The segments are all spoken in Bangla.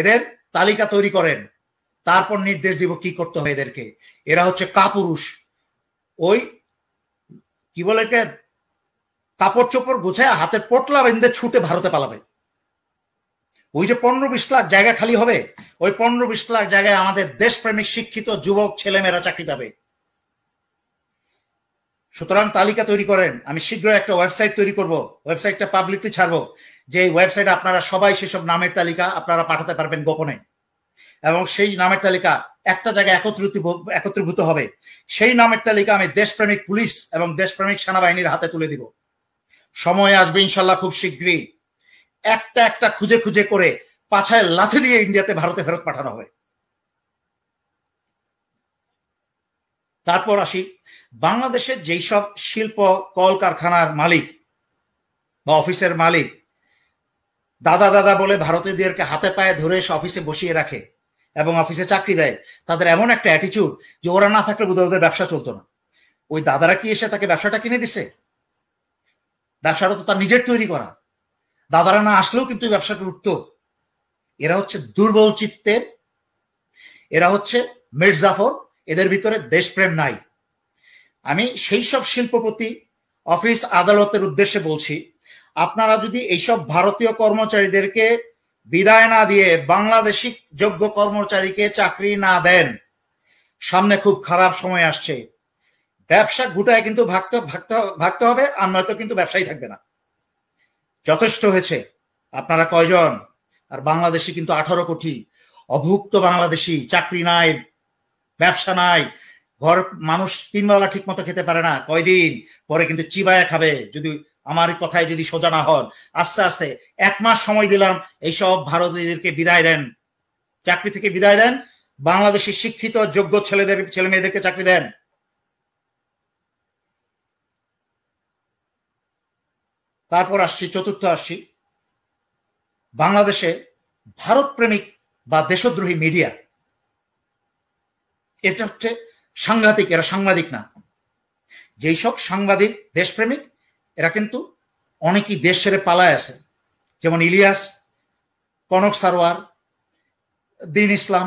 এদের তালিকা তৈরি করেন তারপর নির্দেশ দিব কি করতে হবে এদেরকে এরা হচ্ছে কাপুরুষ ওই কি বলে কাপড় চোপড় গোছায় হাতের পটলা বেঁধে ছুটে ভারতে পালাবে ওই যে পনেরো বিশ লাখ জায়গা খালি হবে ওই পনেরো বিশ লাখ জায়গায় আমাদের দেশপ্রেমিক শিক্ষিত যুবক ছেলেমেয়েরা চাকরি পাবে সুতরাং তালিকা তৈরি করেন আমি শীঘ্র একটা ওয়েবসাইট তৈরি করব ওয়েবসাইটটা পাবলিকলি ছাড়বো যে ওয়েবসাইট আপনারা সবাই সেসব নামের তালিকা আপনারা পাঠাতে পারবেন গোপনে এবং সেই নামের তালিকা একটা জায়গায় একত্রিত একত্রীভূত হবে সেই নামের তালিকা আমি দেশপ্রেমিক পুলিশ এবং দেশপ্রেমিক সেনাবাহিনীর হাতে তুলে দিব সময় আসবে ইনশাল্লাহ খুব শীঘ্রই একটা একটা খুঁজে খুঁজে করে পাছায় লাথে দিয়ে ইন্ডিয়াতে ভারতে ফেরত পাঠানো হবে তারপর আসি বাংলাদেশের যেই সব শিল্প কলকারখানার মালিক বা অফিসের মালিক দাদা দাদা বলে ভারতীয়দেরকে হাতে পায়ে ধরে এসে অফিসে বসিয়ে রাখে এবং অফিসে চাকরি দেয় তাদের এমন একটা অ্যাটিচিউড যে ওরা না থাকলে বোধহয় ওদের ব্যবসা চলতো না ওই দাদারা কি এসে তাকে ব্যবসাটা কিনে দিছে ব্যবসাটা তো তার নিজের তৈরি করা দাদারা না আসলেও কিন্তু ব্যবসাটা উঠত এরা হচ্ছে দুর্বল চিত্তের এরা হচ্ছে মির্জাফর এদের ভিতরে দেশপ্রেম নাই আমি সেই সব শিল্পপতি অফিস আদালতের উদ্দেশ্যে বলছি আপনারা যদি এইসব ভারতীয় কর্মচারীদেরকে বিদায় না দিয়ে বাংলাদেশি যোগ্য কর্মচারীকে চাকরি না দেন সামনে খুব খারাপ সময় আসছে ব্যবসা গুটায় কিন্তু ভাগতে ভাগতে ভাগতে হবে আর নয়তো কিন্তু ব্যবসায়ী থাকবে না যথেষ্ট হয়েছে আপনারা কয়জন আর বাংলাদেশি কিন্তু আঠারো কোটি অভুক্ত বাংলাদেশি চাকরি নাই ব্যবসা নাই ঘর মানুষ তিনবেলা ঠিক মতো খেতে পারে না কয়দিন পরে কিন্তু চিবায়া খাবে যদি আমার কথায় যদি সোজা না হন আস্তে আস্তে এক মাস সময় দিলাম এইসব ভারতীয়দেরকে বিদায় দেন চাকরি থেকে বিদায় দেন বাংলাদেশের শিক্ষিত যোগ্য ছেলেদের ছেলে মেয়েদেরকে চাকরি দেন তারপর আসছি চতুর্থ আসছি বাংলাদেশে ভারত প্রেমিক বা দেশদ্রোহী মিডিয়া এটা হচ্ছে সাংঘাতিক এরা সাংবাদিক না যেই সব সাংবাদিক দেশপ্রেমিক এরা কিন্তু অনেকেই দেশ ছেড়ে পালায় আছে যেমন ইলিয়াস কনক সারোয়ার দিন ইসলাম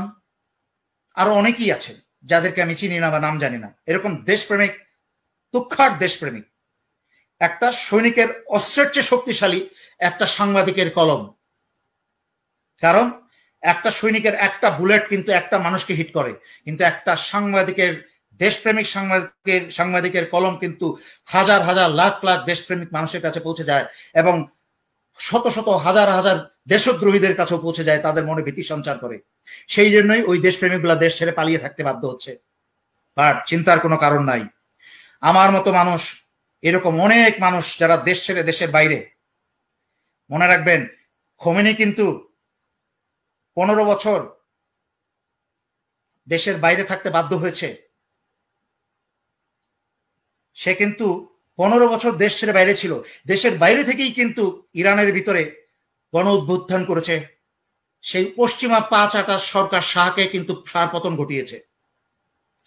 আরো অনেকেই আছেন যাদেরকে আমি চিনি না বা নাম জানি না এরকম দেশপ্রেমিক তুক্ষার দেশপ্রেমিক একটা সৈনিকের অস্ত্রের চেয়ে শক্তিশালী একটা সাংবাদিকের কলম কারণ একটা সৈনিকের একটা বুলেট কিন্তু একটা মানুষকে হিট করে কিন্তু একটা সাংবাদিকের দেশপ্রেমিক সাংবাদিকের সাংবাদিকের কলম কিন্তু হাজার হাজার লাখ লাখ দেশপ্রেমিক মানুষের কাছে পৌঁছে যায় এবং শত শত হাজার হাজার দেশদ্রোহীদের কাছেও পৌঁছে যায় তাদের মনে ভীতি সঞ্চার করে সেই জন্যই ওই দেশপ্রেমিকগুলা দেশ ছেড়ে পালিয়ে থাকতে বাধ্য হচ্ছে বাট চিন্তার কোনো কারণ নাই আমার মতো মানুষ এরকম অনেক মানুষ যারা দেশ ছেড়ে দেশের বাইরে মনে রাখবেন খোমেনি কিন্তু পনেরো বছর দেশের বাইরে থাকতে বাধ্য হয়েছে সে কিন্তু পনেরো বছর দেশ ছেড়ে বাইরে ছিল দেশের বাইরে থেকেই কিন্তু ইরানের ভিতরে গণ উদ্বুত্থান করেছে সেই পশ্চিমা পাঁচ আকাশ সরকার শাহকে কিন্তু সারপতন পতন ঘটিয়েছে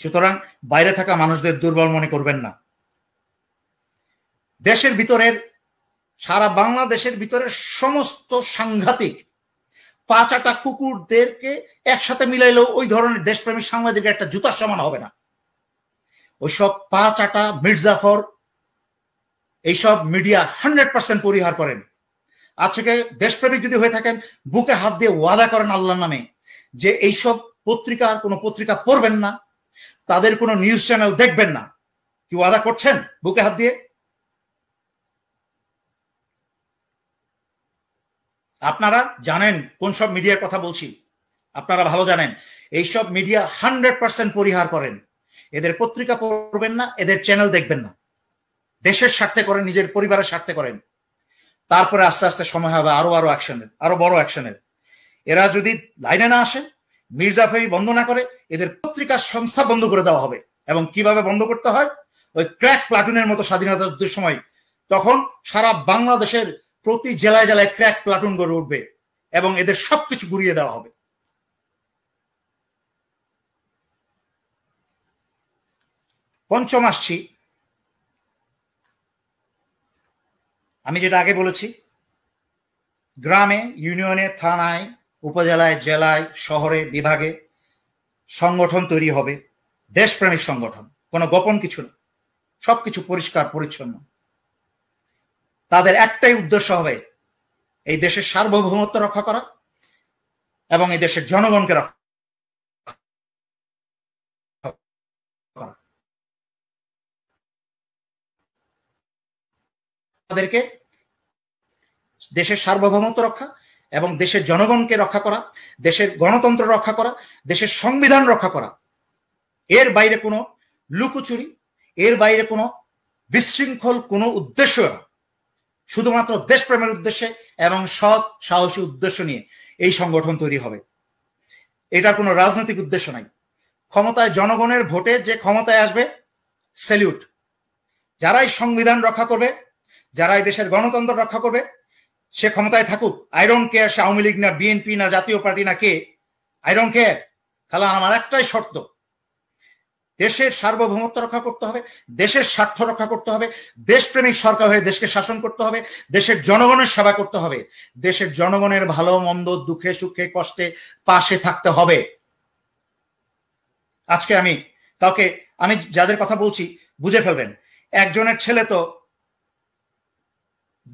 সুতরাং বাইরে থাকা মানুষদের দুর্বল মনে করবেন না দেশের ভিতরের সারা বাংলাদেশের ভিতরে সমস্ত সাংঘাতিক পাঁচাটা কুকুরদেরকে একসাথে মিলাইলেও ওই ধরনের দেশপ্রেমী সাংবাদিকের একটা জুতার সমান হবে না ওইসব পা চাটা মির্জাফর এইসব মিডিয়া হান্ড্রেড পার্সেন্ট পরিহার করেন আজকে দেশপ্রেমিক যদি হয়ে থাকেন বুকে হাত দিয়ে ওয়াদা করেন আল্লাহর নামে যে এইসব পত্রিকার কোনো পত্রিকা পড়বেন না তাদের কোনো নিউজ চ্যানেল দেখবেন না কি ওয়াদা করছেন বুকে হাত দিয়ে আপনারা জানেন কোন সব মিডিয়ার কথা বলছি আপনারা ভালো জানেন এইসব মিডিয়া হান্ড্রেড পার্সেন্ট পরিহার করেন এদের পত্রিকা পড়বেন না এদের চ্যানেল দেখবেন না দেশের স্বার্থে করেন নিজের পরিবারের স্বার্থে করেন তারপরে আস্তে আস্তে সময় হবে আরো আরো অ্যাকশনের আরো বড় অ্যাকশনের এরা যদি লাইনে না আসে মির্জাফেরি বন্ধ না করে এদের পত্রিকার সংস্থা বন্ধ করে দেওয়া হবে এবং কিভাবে বন্ধ করতে হয় ওই ক্র্যাক প্লাটুনের মতো স্বাধীনতা যুদ্ধের সময় তখন সারা বাংলাদেশের প্রতি জেলায় জেলায় ক্র্যাক প্লাটুন গড়ে উঠবে এবং এদের সবকিছু ঘুরিয়ে দেওয়া হবে পঞ্চম আসছি আমি যেটা আগে বলেছি গ্রামে ইউনিয়নে থানায় উপজেলায় জেলায় শহরে বিভাগে সংগঠন তৈরি হবে দেশপ্রেমিক সংগঠন কোনো গোপন কিছু না সবকিছু পরিষ্কার পরিচ্ছন্ন তাদের একটাই উদ্দেশ্য হবে এই দেশের সার্বভৌমত্ব রক্ষা করা এবং এই দেশের জনগণকে রক্ষা আমাদেরকে দেশের সার্বভৌমত্ব রক্ষা এবং দেশের জনগণকে রক্ষা করা দেশের গণতন্ত্র রক্ষা করা দেশের সংবিধান রক্ষা করা এর বাইরে কোনো লুকোচুরি এর বাইরে কোনো বিশৃঙ্খল কোনো উদ্দেশ্য শুধুমাত্র দেশপ্রেমের উদ্দেশ্যে এবং সৎ সাহসী উদ্দেশ্য নিয়ে এই সংগঠন তৈরি হবে এটার কোনো রাজনৈতিক উদ্দেশ্য নাই ক্ষমতায় জনগণের ভোটে যে ক্ষমতায় আসবে স্যালিউট যারাই সংবিধান রক্ষা করবে যারা এই দেশের গণতন্ত্র রক্ষা করবে সে ক্ষমতায় থাকুক আইরন কেয়ার সে আওয়ামী লীগ না বিএনপি না জাতীয় পার্টি না কে আইরন কেয়ার খালা আমার একটাই শর্ত দেশের সার্বভৌমত্ব রক্ষা করতে হবে দেশের স্বার্থ রক্ষা করতে হবে দেশপ্রেমিক সরকার হয়ে দেশকে শাসন করতে হবে দেশের জনগণের সেবা করতে হবে দেশের জনগণের ভালো মন্দ দুঃখে সুখে কষ্টে পাশে থাকতে হবে আজকে আমি কাউকে আমি যাদের কথা বলছি বুঝে ফেলবেন একজনের ছেলে তো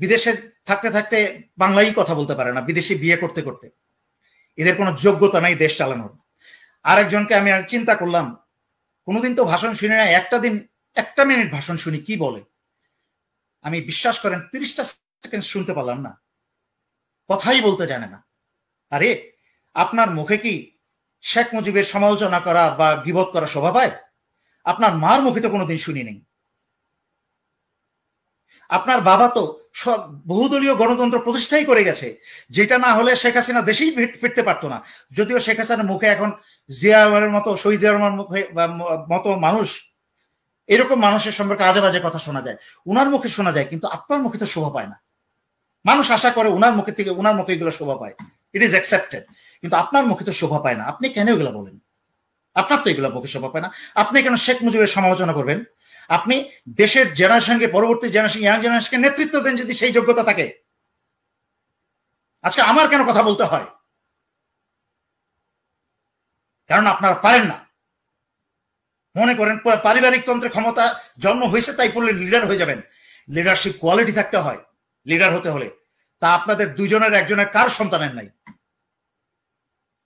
বিদেশে থাকতে থাকতে বাংলাই কথা বলতে পারে না বিদেশে বিয়ে করতে করতে এদের কোনো যোগ্যতা নাই দেশ চালানোর আরেকজনকে আমি আর চিন্তা করলাম কোনোদিন তো ভাষণ শুনি না একটা দিন একটা মিনিট ভাষণ শুনি কি বলে আমি বিশ্বাস করেন তিরিশটা সেকেন্ড শুনতে পারলাম না কথাই বলতে জানে না আরে আপনার মুখে কি শেখ মুজিবের সমালোচনা করা বা বিবোধ করা শোভা পায় আপনার মার মুখে তো কোনোদিন শুনি নেই আপনার বাবা তো সব বহুদলীয় গণতন্ত্র প্রতিষ্ঠাই করে গেছে যেটা না হলে শেখ হাসিনা দেশেই ফিরতে পারতো না যদিও শেখ হাসিনার মুখে এখন জিয়ার মতো শহীদ জিয়ার মুখে মতো মানুষ এরকম মানুষের সম্পর্কে আজে বাজে কথা শোনা যায় উনার মুখে শোনা যায় কিন্তু আপনার মুখে তো শোভা পায় না মানুষ আশা করে উনার মুখে থেকে উনার মুখে এগুলো শোভা পায় ইট ইজ অ্যাকসেপ্টেড কিন্তু আপনার মুখে তো শোভা পায় না আপনি কেন এগুলো বলেন আপনার তো এগুলো মুখে শোভা পায় না আপনি কেন শেখ মুজিবের সমালোচনা করবেন আপনি দেশের জেনারেশনকে পরবর্তী জেনারেশন ইয়াং জেনারেশনকে নেতৃত্ব দেন যদি সেই যোগ্যতা থাকে আজকে আমার কেন কথা বলতে হয় কারণ আপনারা পারেন না মনে করেন পারিবারিক তন্ত্রের ক্ষমতা জন্ম হয়েছে তাই পড়লে লিডার হয়ে যাবেন লিডারশিপ কোয়ালিটি থাকতে হয় লিডার হতে হলে তা আপনাদের দুজনের একজনের কার সন্তানের নাই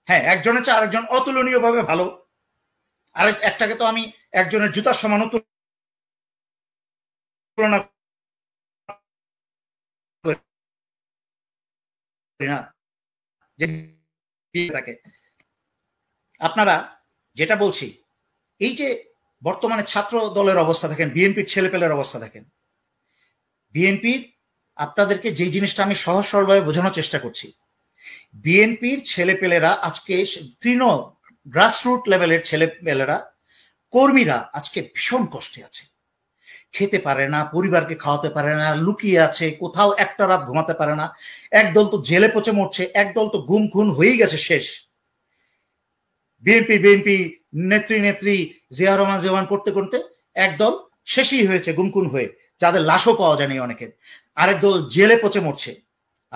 হ্যাঁ একজনের চেয়ে আরেকজন অতুলনীয়ভাবে ভালো আর একটাকে তো আমি একজনের জুতার সমান তাকে আপনারা যেটা বলছি এই যে বর্তমানে ছাত্র দলের অবস্থা থাকেন বিএনপির ছেলেপেলের অবস্থা থাকেন বিএনপির আপনাদেরকে যে জিনিসটা আমি সহজ সরলভাবে বোঝানোর চেষ্টা করছি বিএনপির ছেলেপেলেরা আজকে তৃণ গ্রাসরুট লেভেলের ছেলেপেলেরা কর্মীরা আজকে ভীষণ কষ্টে আছে খেতে পারে না পরিবারকে খাওয়াতে পারে না লুকিয়ে আছে কোথাও একটা রাত ঘুমাতে পারে না একদল তো জেলে পচে মরছে একদল তো গুম খুন হয়েই গেছে শেষ বিএনপি বিএনপি নেত্রী নেত্রী জিয়া রহমান জেওয়ান করতে করতে একদল শেষই হয়েছে গুমকুন হয়ে যাদের লাশও পাওয়া যায়নি অনেকের আরেক দল জেলে পচে মরছে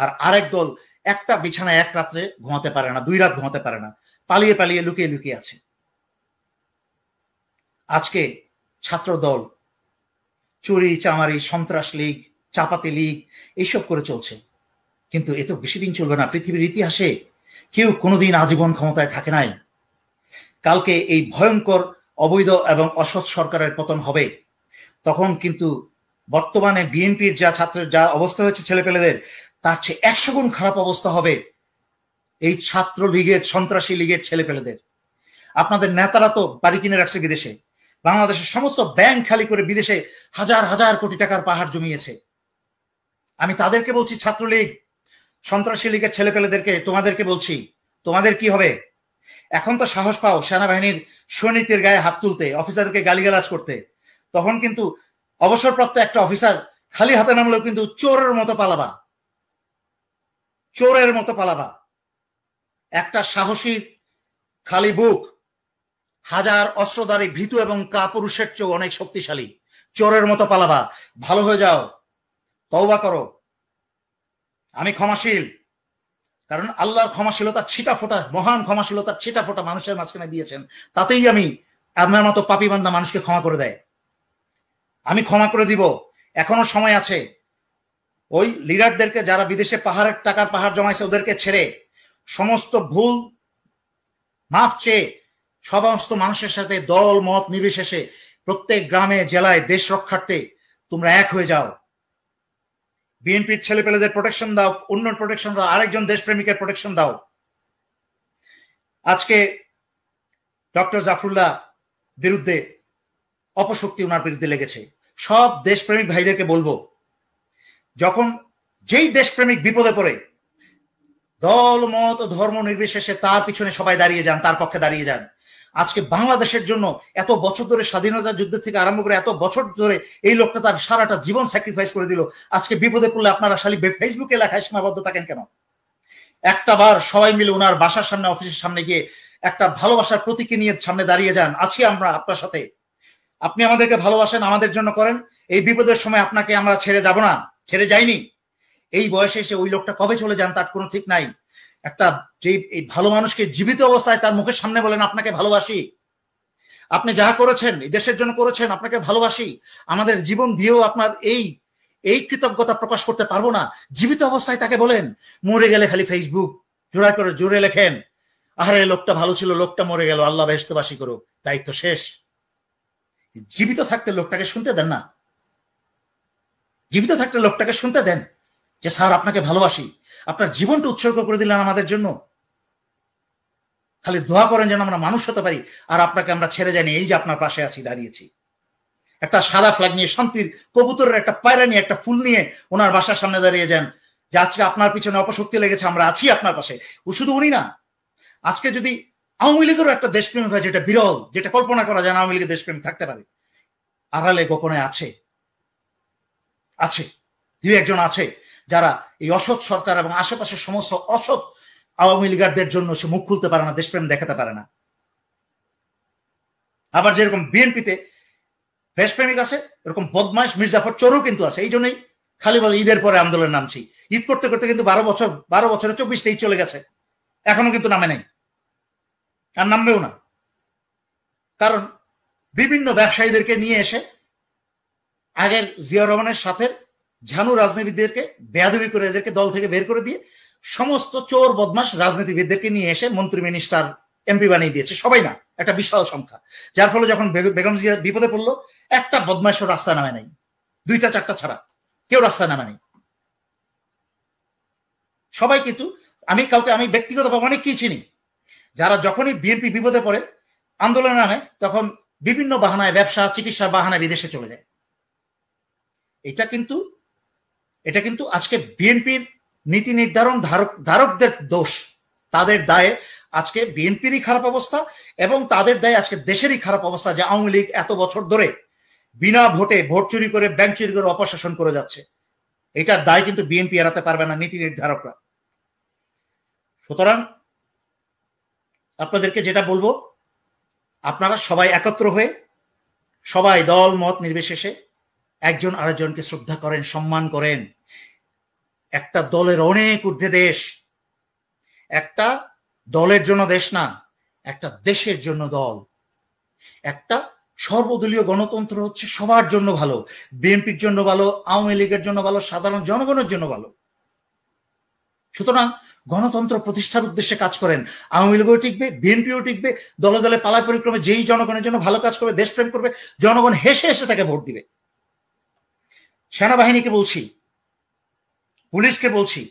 আর আরেক দল একটা বিছানায় এক রাত্রে ঘুমাতে পারে না দুই রাত ঘুমাতে পারে না পালিয়ে পালিয়ে লুকিয়ে লুকিয়ে আছে আজকে ছাত্র দল চুরি চামারি সন্ত্রাস লীগ চাপাতি লীগ এইসব করে চলছে কিন্তু এ তো বেশি দিন চলবে না পৃথিবীর ইতিহাসে কেউ কোনোদিন আজীবন ক্ষমতায় থাকে নাই কালকে এই ভয়ঙ্কর অবৈধ এবং অসৎ সরকারের পতন হবে তখন কিন্তু বর্তমানে বিএনপির যা ছাত্রের যা অবস্থা হয়েছে ছেলেপেলেদের তার চেয়ে একশো গুণ খারাপ অবস্থা হবে এই ছাত্র লীগের সন্ত্রাসী লীগের ছেলেপেলেদের আপনাদের নেতারা তো বাড়ি কিনে রাখছে বিদেশে বাংলাদেশের সমস্ত ব্যাংক খালি করে বিদেশে হাজার হাজার কোটি টাকার পাহাড় জমিয়েছে আমি তাদেরকে বলছি ছাত্রলীগ সন্ত্রাসী লীগের ছেলেপেলেদেরকে তোমাদেরকে বলছি তোমাদের কি হবে এখন তো সাহস পাও সেনাবাহিনীর সৈনিকের গায়ে হাত তুলতে অফিসারকে গালিগালাজ করতে তখন কিন্তু অবসরপ্রাপ্ত একটা অফিসার খালি হাতে নামলেও কিন্তু চোরের মতো পালাবা চোরের মতো পালাবা একটা সাহসী খালি বুক হাজার অস্ত্রধারী ভীতু এবং কাপুরুষের চেয়েও অনেক শক্তিশালী চোরের মতো পালাবা ভালো হয়ে যাও তওবা করো আমি ক্ষমাশীল কারণ আল্লাহর ক্ষমাশীলতা ছিটা ফোটা মহান ক্ষমাশীলতা ছিটা ফোটা মানুষের মাঝখানে দিয়েছেন তাতেই আমি আপনার মতো পাপি বান্দা মানুষকে ক্ষমা করে দেয় আমি ক্ষমা করে দিব এখনো সময় আছে ওই লিডারদেরকে যারা বিদেশে পাহাড়ের টাকার পাহাড় জমাইছে ওদেরকে ছেড়ে সমস্ত ভুল মাফ চেয়ে সমস্ত মানুষের সাথে দল মত নির্বিশেষে প্রত্যেক গ্রামে জেলায় দেশ রক্ষার্থে তোমরা এক হয়ে যাও বিএনপির ছেলেপেলেদের প্রোটেকশন দাও অন্য প্রোটেকশন দাও আরেকজন দেশপ্রেমিকের প্রোটেকশন দাও আজকে ডক্টর জাফরুল্লাহ বিরুদ্ধে অপশক্তি ওনার বিরুদ্ধে লেগেছে সব দেশপ্রেমিক ভাইদেরকে বলবো যখন যেই দেশপ্রেমিক বিপদে পড়ে দল মত ধর্ম নির্বিশেষে তার পিছনে সবাই দাঁড়িয়ে যান তার পক্ষে দাঁড়িয়ে যান আজকে বাংলাদেশের জন্য এত বছর ধরে স্বাধীনতা যুদ্ধের থেকে আরম্ভ করে এত বছর ধরে এই লোকটা তার সারাটা জীবন স্যাক্রিফাইস করে দিল আজকে বিপদে পড়লে আপনারা শালি ফেসবুকে লেখায় সীমাবদ্ধ থাকেন কেন একটা বার সবাই মিলে ওনার বাসার সামনে অফিসের সামনে গিয়ে একটা ভালোবাসার প্রতীকে নিয়ে সামনে দাঁড়িয়ে যান আছি আমরা আপনার সাথে আপনি আমাদেরকে ভালোবাসেন আমাদের জন্য করেন এই বিপদের সময় আপনাকে আমরা ছেড়ে যাব না ছেড়ে যাইনি এই বয়সে এসে ওই লোকটা কবে চলে যান তার কোনো ঠিক নাই একটা যে এই ভালো মানুষকে জীবিত অবস্থায় তার মুখের সামনে বলেন আপনাকে ভালোবাসি আপনি যা করেছেন এই দেশের জন্য করেছেন আপনাকে ভালোবাসি আমাদের জীবন দিয়েও আপনার এই এই কৃতজ্ঞতা প্রকাশ করতে পারবো না জীবিত অবস্থায় তাকে বলেন মরে গেলে খালি ফেসবুক জোড়া করে জোরে লেখেন আহারে লোকটা ভালো ছিল লোকটা মরে গেল আল্লাহ বেহস্তবাসী করুক দায়িত্ব শেষ জীবিত থাকতে লোকটাকে শুনতে দেন না জীবিত থাকতে লোকটাকে শুনতে দেন যে স্যার আপনাকে ভালোবাসি আপনার জীবনটা উৎসর্গ করে দিলেন আমাদের জন্য খালি দোয়া করেন যেন আমরা মানুষ হতে পারি আর আপনাকে আমরা ছেড়ে জানি এই যে আপনার পাশে আছি দাঁড়িয়েছি একটা সাদা ফ্ল্যাগ নিয়ে শান্তির কবুতরের একটা পায়রা নিয়ে একটা ফুল নিয়ে ওনার বাসার সামনে দাঁড়িয়ে যান যে আজকে আপনার পিছনে অপশক্তি লেগেছে আমরা আছি আপনার পাশে ও শুধু উনি না আজকে যদি আওয়ামী লীগেরও একটা দেশপ্রেমিক হয় যেটা বিরল যেটা কল্পনা করা যায় আওয়ামী লীগের দেশপ্রেম থাকতে পারে আড়ালে গোপনে আছে আছে দুই একজন আছে যারা এই অসৎ সরকার এবং আশেপাশের সমস্ত অসৎ আওয়ামী লীগারদের জন্য সে মুখ খুলতে পারে না দেশপ্রেম দেখাতে পারে না আবার যেরকম বিএনপিতে দেশপ্রেমিক আছে এরকম বদমাস মির্জাফর চোরও কিন্তু আছে এই জন্যই খালি বলে ঈদের পরে আন্দোলন নামছি ঈদ করতে করতে কিন্তু বারো বছর বারো বছরে চব্বিশটা ঈদ চলে গেছে এখনো কিন্তু নামে নাই আর নামবেও না কারণ বিভিন্ন ব্যবসায়ীদেরকে নিয়ে এসে আগের জিয়া রহমানের সাথে ঝানু রাজনীতিবিদদেরকে বেয়াদবি করে এদেরকে দল থেকে বের করে দিয়ে সমস্ত চোর বদমাস রাজনীতিবিদদেরকে নিয়ে এসে মন্ত্রী মিনিস্টার এমপি বানিয়ে দিয়েছে সবাই না একটা বিশাল সংখ্যা যার ফলে যখন বেগম জিয়া বিপদে পড়লো একটা বদমাসও রাস্তা নামে নাই দুইটা চারটা ছাড়া কেউ রাস্তা নামে নাই সবাই কিন্তু আমি কাউকে আমি ব্যক্তিগত অনেক কি চিনি যারা যখনই বিএনপি বিপদে পড়ে আন্দোলনে নামে তখন বিভিন্ন বাহানায় ব্যবসা চিকিৎসা বাহানায় বিদেশে চলে যায় এটা কিন্তু এটা কিন্তু আজকে বিএনপির নীতি নির্ধারণ ধারক ধারকদের দোষ তাদের দায়ে আজকে বিএনপিরই খারাপ অবস্থা এবং তাদের দায়ে আজকে দেশেরই খারাপ অবস্থা যে আওয়ামী লীগ এত বছর ধরে বিনা ভোটে ভোট চুরি করে ব্যাংক চুরি করে অপশাসন করে যাচ্ছে এটার দায় কিন্তু বিএনপি এড়াতে পারবে না নীতি নির্ধারকরা সুতরাং আপনাদেরকে যেটা বলবো আপনারা সবাই একত্র হয়ে সবাই দল মত নির্বিশেষে একজন আরেকজনকে শ্রদ্ধা করেন সম্মান করেন একটা দলের অনেক ঊর্ধ্বে দেশ একটা দলের জন্য দেশ না একটা দেশের জন্য দল একটা সর্বদলীয় গণতন্ত্র হচ্ছে সবার জন্য ভালো বিএনপির জন্য ভালো আওয়ামী লীগের জন্য ভালো সাধারণ জনগণের জন্য ভালো সুতরাং গণতন্ত্র প্রতিষ্ঠার উদ্দেশ্যে কাজ করেন আওয়ামী লীগও টিকবে বিএনপিও টিকবে দলে দলে পালা পরিক্রমে যেই জনগণের জন্য ভালো কাজ করবে দেশপ্রেম করবে জনগণ হেসে হেসে তাকে ভোট দিবে সেনাবাহিনীকে বলছি পুলিশকে বলছি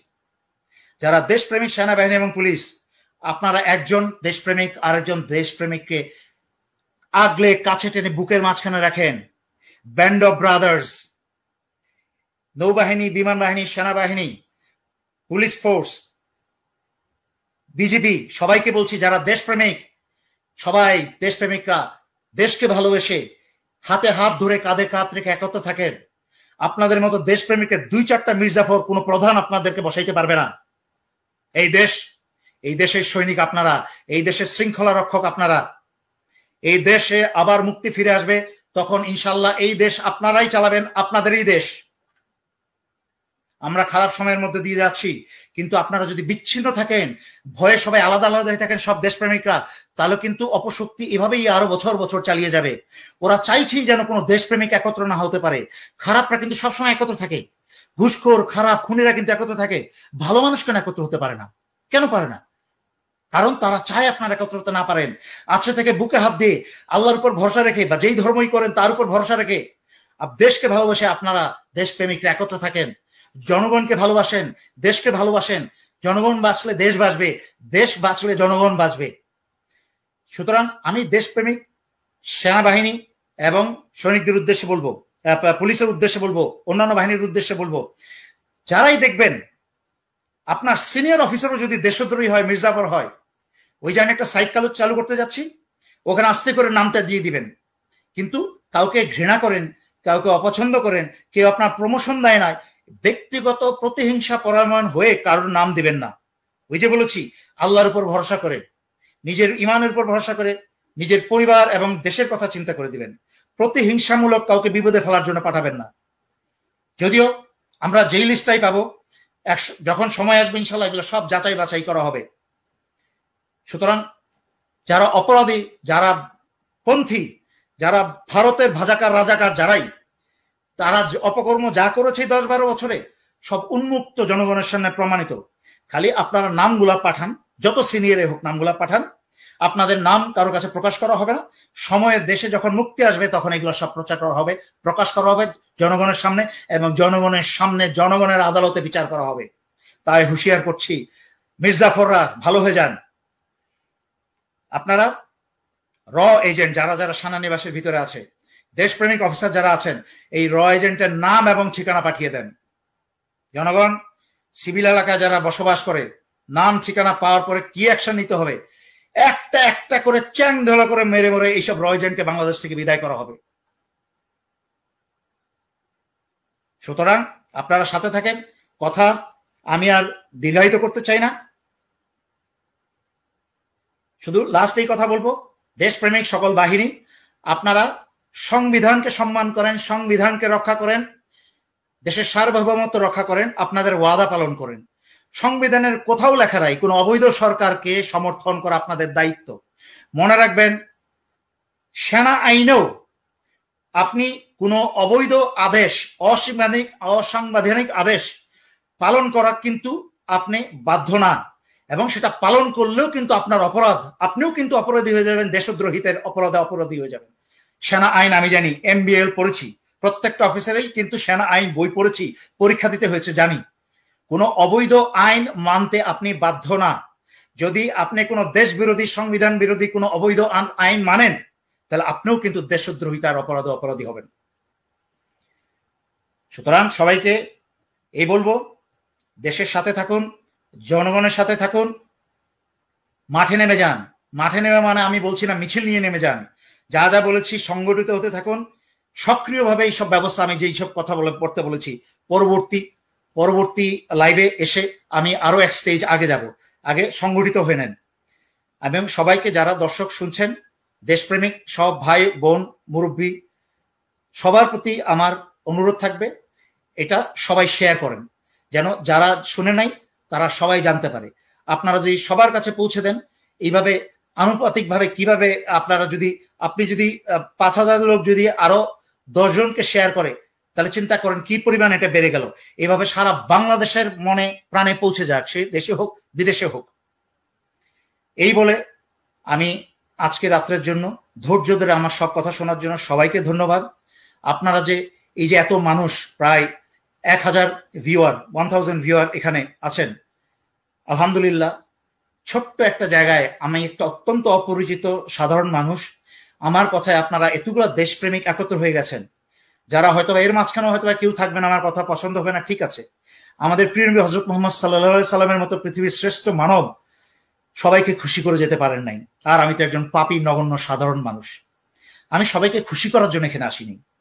যারা দেশপ্রেমিক সেনাবাহিনী এবং পুলিশ আপনারা একজন দেশপ্রেমিক আরেকজন দেশপ্রেমিককে আগলে কাছে টেনে বুকের মাঝখানে রাখেন ব্যান্ড অফ ব্রাদার্স নৌবাহিনী বিমান বাহিনী সেনাবাহিনী পুলিশ ফোর্স বিজেপি সবাইকে বলছি যারা দেশপ্রেমিক সবাই দেশপ্রেমিকরা দেশকে ভালোবেসে হাতে হাত ধরে কাঁধে কাঁধ রেখে একত্র থাকেন আপনাদের মতো দেশপ্রেমিকের দুই চারটা মির্জাফর কোনো প্রধান আপনাদেরকে বসাইতে পারবে না এই দেশ এই দেশের সৈনিক আপনারা এই দেশের শৃঙ্খলা রক্ষক আপনারা এই দেশে আবার মুক্তি ফিরে আসবে তখন ইনশাল্লাহ এই দেশ আপনারাই চালাবেন আপনাদেরই দেশ আমরা খারাপ সময়ের মধ্যে দিয়ে যাচ্ছি কিন্তু আপনারা যদি বিচ্ছিন্ন থাকেন ভয়ে সবাই আলাদা আলাদা হয়ে থাকেন সব দেশপ্রেমিকরা তাহলে কিন্তু অপশক্তি এভাবেই আরো বছর বছর চালিয়ে যাবে ওরা চাইছেই যেন কোনো দেশপ্রেমিক একত্র না হতে পারে খারাপরা কিন্তু সবসময় একত্র থাকে ঘুষখোর খারাপ খুনিরা কিন্তু একত্র থাকে ভালো মানুষ কেন একত্র হতে পারে না কেন পারে না কারণ তারা চায় আপনারা একত্র হতে না পারেন আজকে থেকে বুকে হাত দিয়ে আল্লাহর উপর ভরসা রেখে বা যেই ধর্মই করেন তার উপর ভরসা রেখে দেশকে ভালোবেসে আপনারা দেশপ্রেমিকরা একত্র থাকেন জনগণকে ভালোবাসেন দেশকে ভালোবাসেন জনগণ বাঁচলে দেশ বাঁচবে দেশ বাঁচলে জনগণ বাঁচবে সুতরাং আমি দেশপ্রেমিক সেনাবাহিনী এবং সৈনিকদের উদ্দেশ্যে বলবো পুলিশের উদ্দেশ্যে বলবো অন্যান্য বাহিনীর উদ্দেশ্যে বলবো যারাই দেখবেন আপনার সিনিয়র অফিসারও যদি দেশদ্রোহী হয় মির্জাফর হয় ওই যে আমি একটা সাইকেল চালু করতে যাচ্ছি ওখানে আস্তে করে নামটা দিয়ে দিবেন কিন্তু কাউকে ঘৃণা করেন কাউকে অপছন্দ করেন কেউ আপনার প্রমোশন দেয় নাই ব্যক্তিগত প্রতিহিংসা পরায়ণ হয়ে কারোর নাম দিবেন না ওই যে বলেছি আল্লাহর উপর ভরসা করে নিজের ইমানের উপর ভরসা করে নিজের পরিবার এবং দেশের কথা চিন্তা করে দিবেন প্রতিহিংসামূলক কাউকে বিপদে ফেলার জন্য পাঠাবেন না যদিও আমরা যেই লিস্টটাই পাবো যখন সময় আসবে ইনশাল্লাহ এগুলো সব যাচাই বাছাই করা হবে সুতরাং যারা অপরাধী যারা পন্থী যারা ভারতের ভাজাকার রাজাকার যারাই তারা অপকর্ম যা করেছে দশ বারো বছরে সব উন্মুক্ত জনগণের সামনে প্রমাণিত খালি আপনারা নামগুলা পাঠান যত সিনিয়রে হোক নামগুলা পাঠান আপনাদের নাম কারো কাছে প্রকাশ করা হবে না সময়ে দেশে যখন মুক্তি আসবে তখন এগুলো সব প্রচার করা হবে প্রকাশ করা হবে জনগণের সামনে এবং জনগণের সামনে জনগণের আদালতে বিচার করা হবে তাই হুঁশিয়ার করছি মির্জাফররা ভালো হয়ে যান আপনারা র এজেন্ট যারা যারা সানানিবাসের ভিতরে আছে দেশপ্রেমিক অফিসার যারা আছেন এই র এজেন্টের নাম এবং ঠিকানা পাঠিয়ে দেন জনগণ সিভিল এলাকায় যারা বসবাস করে নাম ঠিকানা পাওয়ার পরে কি অ্যাকশন নিতে হবে একটা একটা করে চ্যাং ধলা করে মেরে মরে এইসব র এজেন্টকে বাংলাদেশ থেকে বিদায় করা হবে সুতরাং আপনারা সাথে থাকেন কথা আমি আর দীর্ঘায়িত করতে চাই না শুধু লাস্ট এই কথা বলবো দেশপ্রেমিক সকল বাহিনী আপনারা সংবিধানকে সম্মান করেন সংবিধানকে রক্ষা করেন দেশের সার্বভৌমত্ব রক্ষা করেন আপনাদের ওয়াদা পালন করেন সংবিধানের কোথাও লেখা নাই কোনো অবৈধ সরকারকে সমর্থন করা আপনাদের দায়িত্ব মনে রাখবেন সেনা আইনেও আপনি কোনো অবৈধ আদেশ অসাংবিধানিক অসাংবিধানিক আদেশ পালন করা কিন্তু আপনি বাধ্য না এবং সেটা পালন করলেও কিন্তু আপনার অপরাধ আপনিও কিন্তু অপরাধী হয়ে যাবেন দেশদ্রোহিতের অপরাধে অপরাধী হয়ে যাবেন সেনা আইন আমি জানি এমবিএল পড়েছি প্রত্যেকটা অফিসারেই কিন্তু সেনা আইন বই পড়েছি পরীক্ষা দিতে হয়েছে জানি কোনো অবৈধ আইন মানতে আপনি বাধ্য না যদি আপনি কোনো দেশ বিরোধী সংবিধান বিরোধী কোনো অবৈধ আইন মানেন তাহলে আপনিও কিন্তু দেশদ্রোহিতার অপরাধ অপরাধী হবেন সুতরাং সবাইকে এই বলবো দেশের সাথে থাকুন জনগণের সাথে থাকুন মাঠে নেমে যান মাঠে নেমে মানে আমি বলছি না মিছিল নিয়ে নেমে যান যা যা বলেছি সংগঠিত হতে থাকুন সক্রিয়ভাবে এইসব ব্যবস্থা আমি যেই সব কথা বলে পড়তে বলেছি পরবর্তী পরবর্তী লাইভে এসে আমি আরো এক স্টেজ আগে যাব আগে সংগঠিত হয়ে নেন এবং সবাইকে যারা দর্শক শুনছেন দেশপ্রেমিক সব ভাই বোন মুরব্বী সবার প্রতি আমার অনুরোধ থাকবে এটা সবাই শেয়ার করেন যেন যারা শুনে নাই তারা সবাই জানতে পারে আপনারা যদি সবার কাছে পৌঁছে দেন এইভাবে আনুপাতিক ভাবে কিভাবে আপনারা যদি আপনি যদি পাঁচ হাজার লোক যদি আরো দশজনকে শেয়ার করে তাহলে চিন্তা করেন কি পরিমাণ এটা বেড়ে গেল এভাবে সারা বাংলাদেশের মনে প্রাণে পৌঁছে যাক সে দেশে হোক বিদেশে হোক এই বলে আমি আজকে রাত্রের জন্য ধৈর্য ধরে আমার সব কথা শোনার জন্য সবাইকে ধন্যবাদ আপনারা যে এই যে এত মানুষ প্রায় এক হাজার ভিউয়ার ওয়ান থাউজেন্ড ভিউয়ার এখানে আছেন আলহামদুলিল্লাহ ছোট্ট একটা জায়গায় আমি একটা অত্যন্ত অপরিচিত সাধারণ মানুষ আমার কথায় আপনারা এতগুলো দেশপ্রেমিক একত্র হয়ে গেছেন যারা হয়তো এর মাঝখানে হয়তো কেউ থাকবেন আমার কথা পছন্দ হবে না ঠিক আছে আমাদের প্রিয় হজরত মোহাম্মদ সাল্লা সাল্লামের মতো পৃথিবীর শ্রেষ্ঠ মানব সবাইকে খুশি করে যেতে পারেন নাই আর আমি তো একজন পাপি নগণ্য সাধারণ মানুষ আমি সবাইকে খুশি করার জন্য এখানে আসিনি